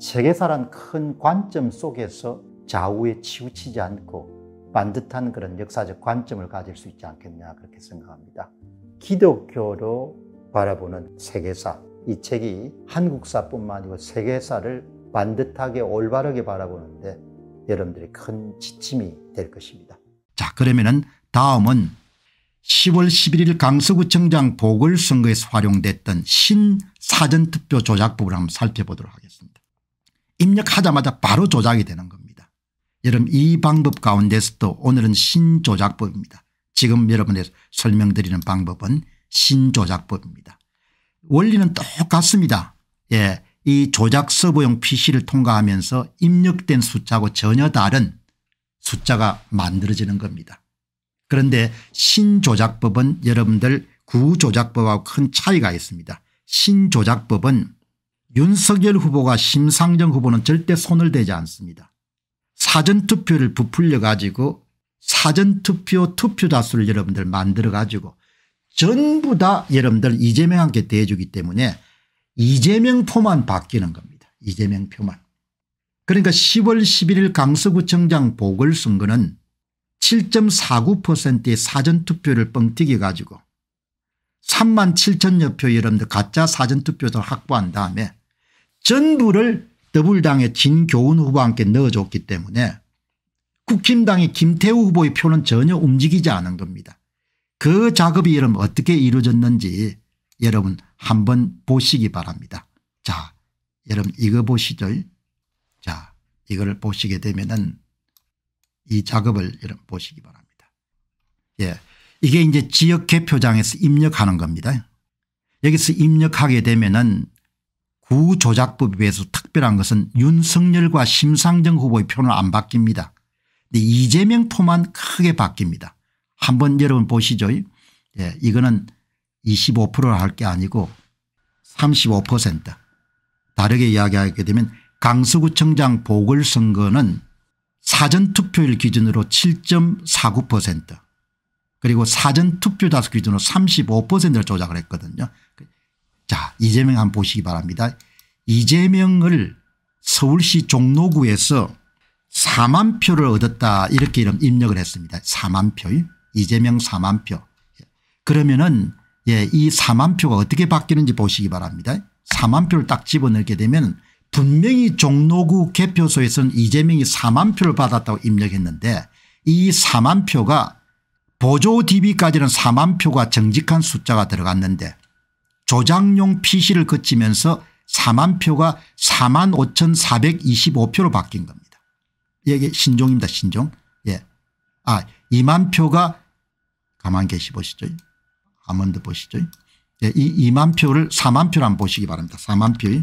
세계사란 큰 관점 속에서 좌우에 치우치지 않고 반듯한 그런 역사적 관점을 가질 수 있지 않겠냐 그렇게 생각합니다. 기독교로 바라보는 세계사 이 책이 한국사뿐만 아니고 세계사를 반듯하게 올바르게 바라보는데 여러분들이 큰 지침이 될 것입니다. 자 그러면은 다음은 10월 11일 강서구청장 보궐선거에서 활용됐던 신사전투표 조작법을 한번 살펴보도록 하겠습니다. 입력하자마자 바로 조작이 되는 겁니다. 여러분 이 방법 가운데서도 오늘은 신조작법입니다. 지금 여러분에게 설명드리는 방법은 신조작법입니다. 원리는 똑같습니다. 예, 이 조작 서버용 PC를 통과하면서 입력된 숫자하고 전혀 다른 숫자가 만들어지는 겁니다. 그런데 신조작법은 여러분들 구조작법하고 큰 차이가 있습니다. 신조작법은 윤석열 후보가 심상정 후보는 절대 손을 대지 않습니다. 사전투표를 부풀려 가지고 사전투표 투표자 수를 여러분들 만들어 가지고 전부 다 여러분들 이재명한테 대해주기 때문에 이재명 표만 바뀌는 겁니다. 이재명 표만. 그러니까 10월 11일 강서구청장 보궐선거는 7.49%의 사전투표를 뻥튀기 가지고 3만 7천여 표 여러분들 가짜 사전투표를 확보한 다음에 전부를 더불당의 진교훈 후보와 함께 넣어줬기 때문에 국힘당의 김태우 후보의 표는 전혀 움직이지 않은 겁니다. 그 작업이 여러분 어떻게 이루어졌는지 여러분 한번 보시기 바랍니다. 자 여러분 이거 보시죠. 자 이걸 보시게 되면은 이 작업을 여러분 보시기 바랍니다. 예. 이게 이제 지역 개표장에서 입력하는 겁니다. 여기서 입력하게 되면은 구조작법에 비해서 특별한 것은 윤석열과 심상정 후보의 표는 안 바뀝니다. 근데 이재명 표만 크게 바뀝니다. 한번 여러분 보시죠. 예, 이거는 25%를 할게 아니고 35% 다르게 이야기하게 되면 강서구청장 보궐선거는 사전투표일 기준으로 7.49% 그리고 사전투표 다수 기준으로 35%를 조작을 했거든요. 자 이재명 한번 보시기 바랍니다. 이재명을 서울시 종로구에서 4만 표를 얻었다 이렇게 이름 입력을 했습니다. 4만 표 이재명 4만 표 그러면은 예, 이 4만 표가 어떻게 바뀌는지 보시기 바랍니다. 4만 표를 딱 집어넣게 되면 분명히 종로구 개표소에서는 이재명이 4만 표를 받았다고 입력했는데 이 4만 표가 보조 DB까지는 4만 표가 정직한 숫자가 들어갔는데 조작용 PC를 거치면서 4만 표가 4만 5,425표로 바뀐 겁니다. 이게 예, 예, 신종입니다. 신종. 예. 아 2만 표가 가만 계시 보시죠. 아몬드 보시죠. 예, 이 2만 표를 4만 표를 한번 보시기 바랍니다. 4만 표.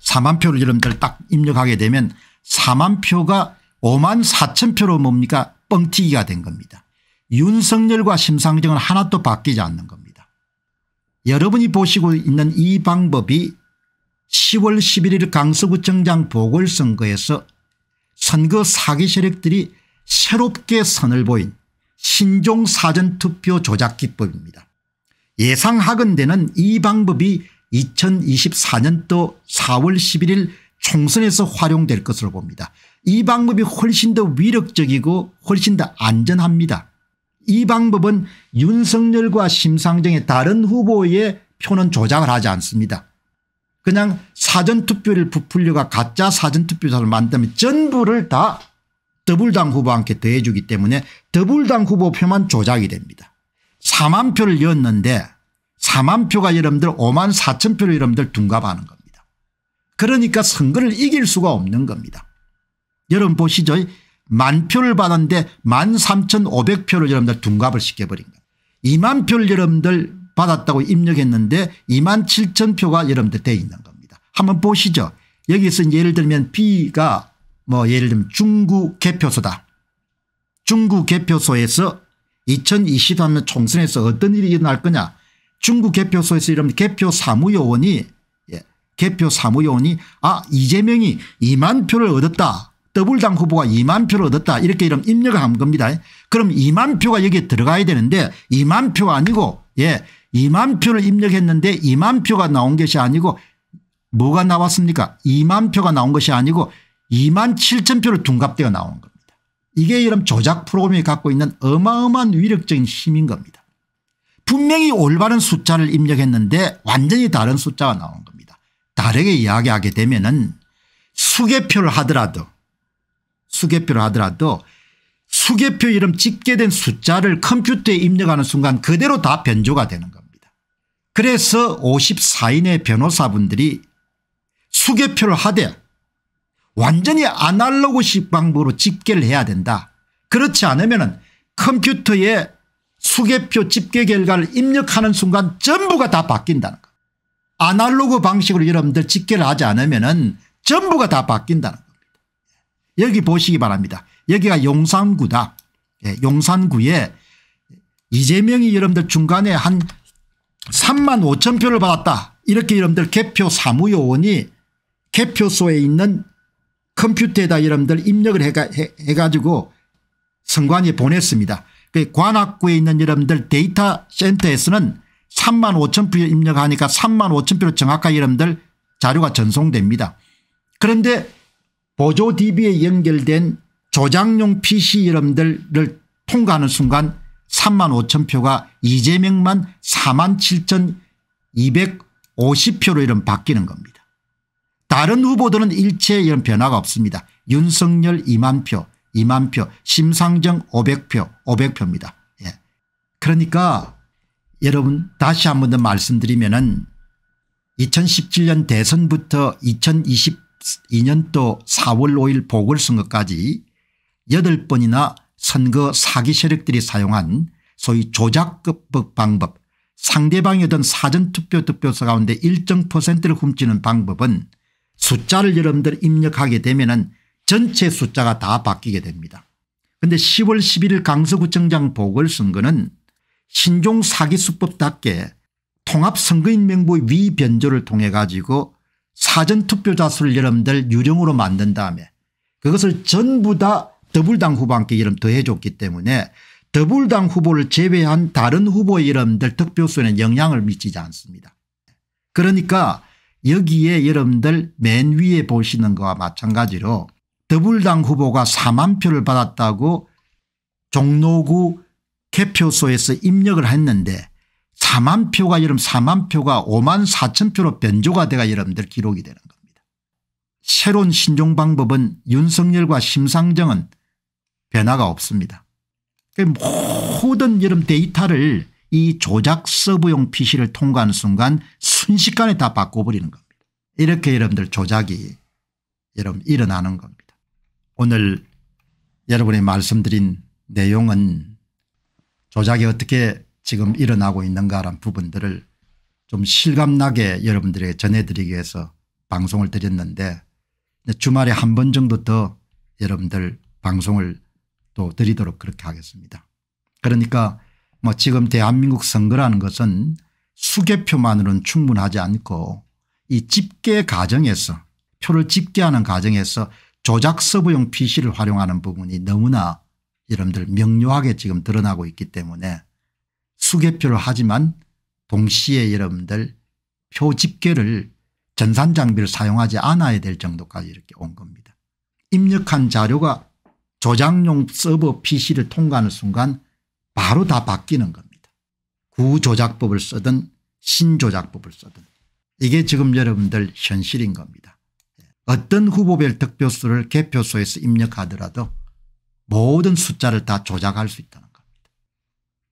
4만 표를 여러분들 딱 입력하게 되면 4만 표가 5만 4천 표로 뭡니까 뻥튀기가 된 겁니다. 윤석열과 심상정은 하나도 바뀌지 않는 겁니다. 여러분이 보시고 있는 이 방법이 10월 11일 강서구청장 보궐선거에서 선거 사기 세력들이 새롭게 선을 보인 신종 사전투표 조작기법입니다. 예상하건대는 이 방법이 2024년도 4월 11일 총선에서 활용될 것으로 봅니다. 이 방법이 훨씬 더 위력적이고 훨씬 더 안전합니다. 이 방법은 윤석열과 심상정의 다른 후보의 표는 조작을 하지 않습니다. 그냥 사전투표를 부풀려가 가짜 사전투표자를 만들면 전부를 다 더불당 후보와 함께 더해주기 때문에 더불당 후보 표만 조작이 됩니다. 4만 표를 였는데 4만 표가 여러분들 5만 4천 표를 여러분들 둔갑하는 겁니다. 그러니까 선거를 이길 수가 없는 겁니다. 여러분 보시죠. 만 표를 받았는데 만 3,500표를 여러분들 둔갑을 시켜버린 거예요. 2만 표를 여러분들 받았다고 입력했는데 2만 7천 표가 여러분들 돼 있는 겁니다. 한번 보시죠. 여기서 예를 들면 B가 뭐 예를 들면 중국 개표소다. 중국 개표소에서 2023년 총선에서 어떤 일이 일어날 거냐. 중국 개표소에서 여러분 개표 사무요원이 예, 개표 사무요원이 아 이재명이 2만 표를 얻었다. 더불당 후보가 2만 표를 얻었다 이렇게 이름 입력을 한 겁니다. 그럼 2만 표가 여기에 들어가야 되는데 2만 표가 아니고 예 2만 표를 입력했는데 2만 표가 나온 것이 아니고 뭐가 나왔습니까 2만 표가 나온 것이 아니고 2만 7천 표를 둔갑되어 나온 겁니다. 이게 이런 조작 프로그램이 갖고 있는 어마어마한 위력적인 힘인 겁니다. 분명히 올바른 숫자를 입력했는데 완전히 다른 숫자가 나온 겁니다. 다르게 이야기하게 되면 은 수개표를 하더라도 수개표를 하더라도 수개표 이름 찍게 된 숫자를 컴퓨터에 입력하는 순간 그대로 다 변조가 되는 겁니다. 그래서 54인의 변호사분들이 수개표를 하되 완전히 아날로그식 방법으로 집계를 해야 된다. 그렇지 않으면 컴퓨터에 수개표 집계 결과를 입력하는 순간 전부가 다 바뀐다는 거. 아날로그 방식으로 여러분들 집계를 하지 않으면 전부가 다 바뀐다는 거. 여기 보시기 바랍니다. 여기가 용산구다. 예, 용산구에 이재명이 여러분들 중간에 한 3만 5천 표를 받았다. 이렇게 여러분들 개표 사무요원이 개표소에 있는 컴퓨터에다 여러분들 입력을 해가, 해, 가지고 선관위에 보냈습니다. 그 관악구에 있는 여러분들 데이터 센터에서는 3만 5천 표 입력하니까 3만 5천 표로 정확하게 여러분들 자료가 전송됩니다. 그런데 보조 DB에 연결된 조작용 PC 이름들을 통과하는 순간 3만 5천 표가 이재명만 4만 7천 250표로 이런 바뀌는 겁니다. 다른 후보들은 일체 이런 변화가 없습니다. 윤석열 2만 표, 2만 표, 심상정 500표, 500표입니다. 예. 그러니까 여러분 다시 한 번 더 말씀드리면은 2017년 대선부터 2020 2002년도 4월 5일 보궐선거까지 8번이나 선거 사기 세력들이 사용한 소위 조작법 급 방법 상대방이 얻은 사전투표 득표서 가운데 일정 퍼센트를 훔치는 방법은 숫자를 여러분들 입력하게 되면 은 전체 숫자가 다 바뀌게 됩니다. 그런데 10월 11일 강서구청장 보궐선거는 신종 사기수법답게 통합선거인 명부 의 위변조를 통해 가지고 사전투표자 수를 여러분들 유령으로 만든 다음에 그것을 전부 다 더불당 후보한테 이름 더해줬기 때문에 더불당 후보를 제외한 다른 후보의 이름들 득표수에는 영향을 미치지 않습니다. 그러니까 여기에 여러분들 맨 위에 보시는 것과 마찬가지로 더불당 후보가 4만 표를 받았다고 종로구 개표소에서 입력을 했는데 4만 표가 여름 4만 표가 5만 4천 표로 변조가 돼가 여러분들 기록이 되는 겁니다. 새로운 신종 방법은 윤석열과 심상정은 변화가 없습니다. 그 모든 여름 데이터를 이 조작 서브용 PC를 통과하는 순간 순식간에 다 바꿔버리는 겁니다. 이렇게 여러분들 조작이 여러분 일어나는 겁니다. 오늘 여러분이 말씀드린 내용은 조작이 어떻게 지금 일어나고 있는가라는 부분들을 좀 실감나게 여러분들에게 전해드리기 위해서 방송을 드렸는데 주말에 한 번 정도 더 여러분들 방송을 또 드리도록 그렇게 하겠습니다. 그러니까 뭐 지금 대한민국 선거라는 것은 수개표만으로는 충분하지 않고 이 집계 과정에서 표를 집계하는 과정에서 조작 서버용 PC를 활용하는 부분이 너무나 여러분들 명료하게 지금 드러나고 있기 때문에 수개표를 하지만 동시에 여러분들 표 집계를 전산 장비를 사용하지 않아야 될 정도까지 이렇게 온 겁니다. 입력한 자료가 조작용 서버 PC를 통과하는 순간 바로 다 바뀌는 겁니다. 구조작법을 쓰든 신조작법을 쓰든 이게 지금 여러분들 현실인 겁니다. 어떤 후보별 득표수를 개표소에서 입력하더라도 모든 숫자를 다 조작할 수 있다는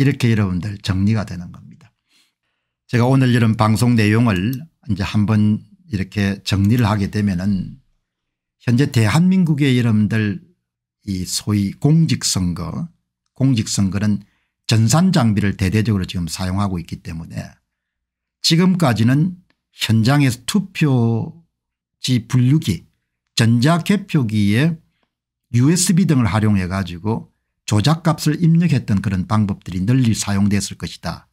이렇게 여러분들 정리가 되는 겁니다. 제가 오늘 이런 방송 내용을 이제 한번 이렇게 정리를 하게 되면은 현재 대한민국의 여러분들 이 소위 공직선거 공직선거는 전산장비를 대대적으로 지금 사용하고 있기 때문에 지금까지는 현장에서 투표지 분류기 전자개표기에 usb 등을 활용해 가지고 조작값을 입력했던 그런 방법들이 널리 사용됐을 것이다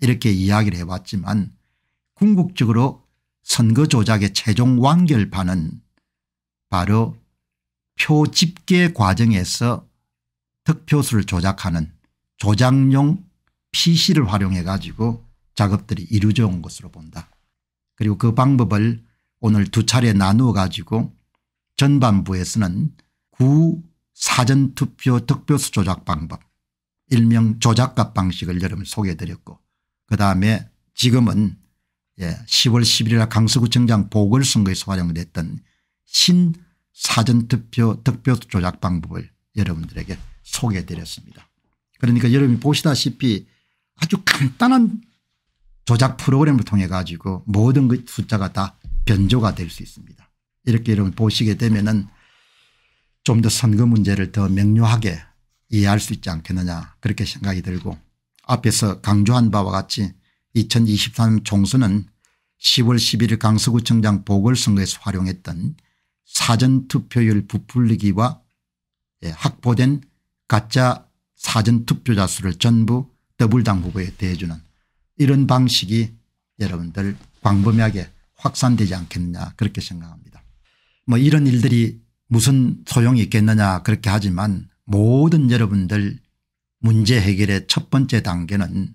이렇게 이야기를 해왔지만 궁극적으로 선거 조작의 최종 완결판은 바로 표 집계 과정에서 득표수를 조작하는 조작용 PC를 활용해 가지고 작업들이 이루어져 온 것으로 본다. 그리고 그 방법을 오늘 두 차례 나누어 가지고 전반부에서는 구 사전투표 득표수 조작 방법 일명 조작값 방식을 여러분 소개해드렸고 그다음에 지금은 예, 10월 11일 강서구청장 보궐선거에서 활용됐던 신사전투표 득표수 조작 방법을 여러분들에게 소개해드렸습니다. 그러니까 여러분이 보시다시피 아주 간단한 조작 프로그램을 통해 가지고 모든 숫자가 다 변조가 될 수 있습니다. 이렇게 여러분 보시게 되면은 좀더 선거 문제를 더 명료하게 이해할 수 있지 않겠느냐 그렇게 생각이 들고 앞에서 강조한 바와 같이 2023 총선은 10월 11일 강서구청장 보궐선거에서 활용했던 사전투표율 부풀리기와 예, 확보된 가짜 사전투표자 수를 전부 더블당 후보에 대해주는 이런 방식이 여러분들 광범위하게 확산되지 않겠느냐 그렇게 생각합니다. 뭐 이런 일들이 무슨 소용이 있겠느냐 그렇게 하지만 모든 여러분들 문제 해결의 첫 번째 단계는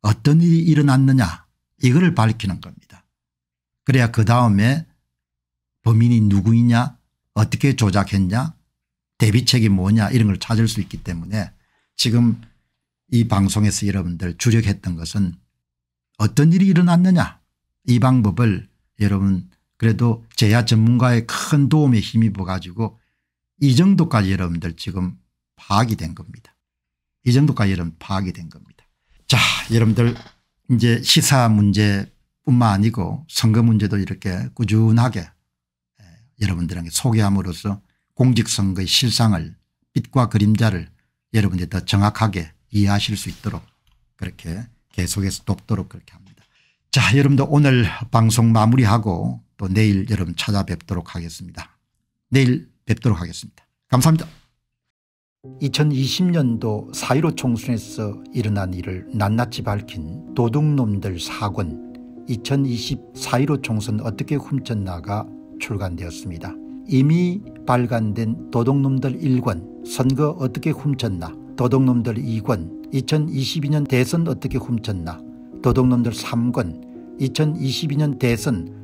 어떤 일이 일어났느냐 이거를 밝히는 겁니다. 그래야 그 다음에 범인이 누구이냐 어떻게 조작했냐 대비책이 뭐냐 이런 걸 찾을 수 있기 때문에 지금 이 방송에서 여러분들 주력했던 것은 어떤 일이 일어났느냐 이 방법을 여러분 그래도 제야 전문가의 큰 도움에 힘입어 가지고 이 정도까지 여러분들 지금 파악이 된 겁니다. 이 정도까지 여러분 파악이 된 겁니다. 자 여러분들 이제 시사 문제뿐만 아니고 선거 문제도 이렇게 꾸준하게 예, 여러분들에게 소개함으로써 공직선거의 실상을 빛과 그림자를 여러분들이 더 정확하게 이해하실 수 있도록 그렇게 계속해서 돕도록 그렇게 합니다. 자 여러분들 오늘 방송 마무리하고 갖 뭐 내일 여러분 찾아뵙도록 하겠습니다. 내일 뵙도록 하겠습니다. 감사합니다. 2020년도 4.15 총선에서 일어난 일을 낱낱이 밝힌 도둑놈들 4권 2020 4.15 총선 어떻게 훔쳤나가 출간되었습니다. 이미 발간된 도둑놈들 1권 선거 어떻게 훔쳤나 도둑놈들 2권 2022년 대선 어떻게 훔쳤나 도둑놈들 3권 2022년 대선